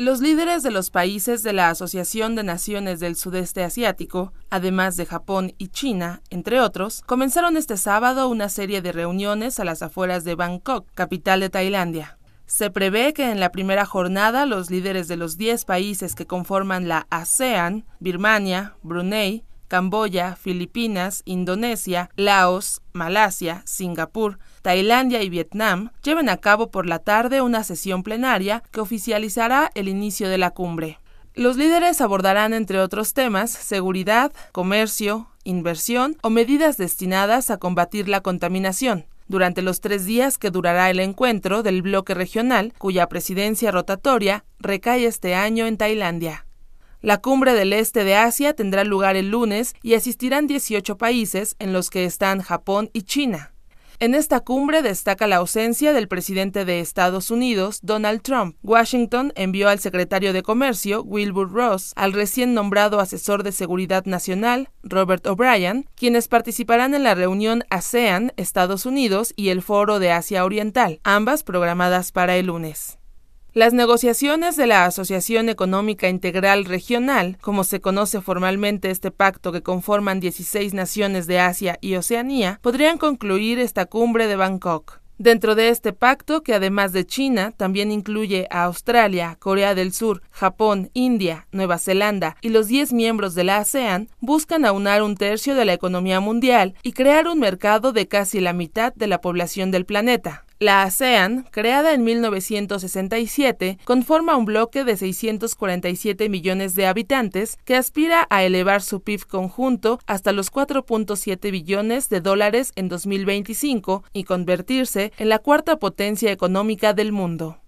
Los líderes de los países de la Asociación de Naciones del Sudeste Asiático, además de Japón y China, entre otros, comenzaron este sábado una serie de reuniones a las afueras de Bangkok, capital de Tailandia. Se prevé que en la primera jornada los líderes de los 10 países que conforman la ASEAN, Birmania, Brunei, Camboya, Filipinas, Indonesia, Laos, Malasia, Singapur, Tailandia y Vietnam lleven a cabo por la tarde una sesión plenaria que oficializará el inicio de la cumbre. Los líderes abordarán, entre otros temas, seguridad, comercio, inversión o medidas destinadas a combatir la contaminación. Durante los tres días que durará el encuentro del bloque regional, cuya presidencia rotatoria recae este año en Tailandia. La cumbre del este de Asia tendrá lugar el lunes y asistirán 18 países, en los que están Japón y China. En esta cumbre destaca la ausencia del presidente de Estados Unidos, Donald Trump. Washington envió al secretario de Comercio, Wilbur Ross, al recién nombrado asesor de Seguridad Nacional, Robert O'Brien, quienes participarán en la reunión ASEAN, Estados Unidos y el Foro de Asia Oriental, ambas programadas para el lunes. Las negociaciones de la Asociación Económica Integral Regional, como se conoce formalmente este pacto que conforman 16 naciones de Asia y Oceanía, podrían concluir esta cumbre de Bangkok. Dentro de este pacto, que además de China, también incluye a Australia, Corea del Sur, Japón, India, Nueva Zelanda y los 10 miembros de la ASEAN, buscan aunar un tercio de la economía mundial y crear un mercado de casi la mitad de la población del planeta. La ASEAN, creada en 1967, conforma un bloque de 647 millones de habitantes que aspira a elevar su PIB conjunto hasta los 4.7 billones de dólares en 2025 y convertirse en la cuarta potencia económica del mundo.